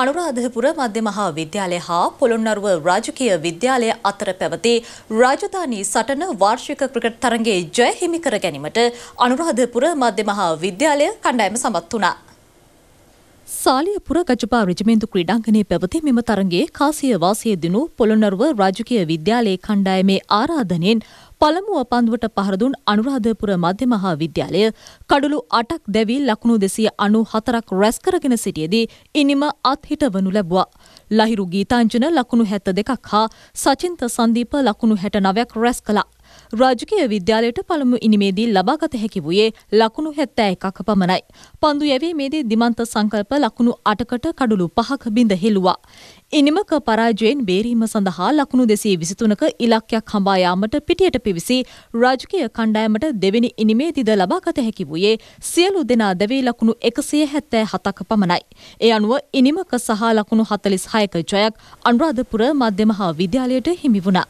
අනුරාධපුර මධ්‍ය මහා විද්‍යාලය හා පොළොන්නරුව රාජකීය විද්‍යාලය අතර පැවති රාජධානී සටන වාර්ෂික ක්‍රිකට් තරඟයේ ජය හිමි කර ගැනීමට අනුරාධපුර මධ්‍ය මහා විද්‍යාලය කණ්ඩායම සමත් වුණා. සාලියපුර ගජපා රෙජිමේන්තු ක්‍රීඩාංගණයේ පැවති මෙම තරඟයේ කාසිය වාසයේ දිනු පොළොන්නරුව රාජකීය විද්‍යාලයේ කණ්ඩායමේ ආරාධනෙන් පළමුුව පන්දුවට පහරදුන් අනුරාධපුර මධ්‍යමහා විද්‍යාලය කඩළු අටක් දැවී ලකුණු දෙසිය අනු හතරක් රැස්කරගෙන සිටියදී ඉනිම අත්හිට වනු ලැබවා. ලහිරු ගීතාංජන ලකුණු හැත්ත දෙකක් හා සචින්ත සන්දීප ලකුණු හැට නවයක් රැස් කලා. රාජකීය විද්‍යාලයට පළමු ඉනිමේදී ලබාගත හැකි වූයේ ලකුණු 71ක් පමණයි. පන්දු යැවීමේදී දිමන්ත සංකල්ප ලකුණු 8කට කඩළු 5ක බිඳ හෙළුවා. ඉනිමක පරාජයෙන් බේරීම සඳහා ලකුණු දෙසී විසිතුනක ඉලක්කයක් හඹායාමට පිටියට පිවිසි රාජකය කණ්ඩායමට දෙවැනි ඉනිමේදිද ලබාගත හැකි වූයේ සියලු දෙනා දැවී ලකුණු එකසිය හැත්තෑ හතක පමණයි. ඒ අනුව ඉනිමක සහ ලකුණු හතලිස් හයක ජයක් අනුරාධපුර මධ්‍යමහා විද්‍යාලයට හිමි වුණා.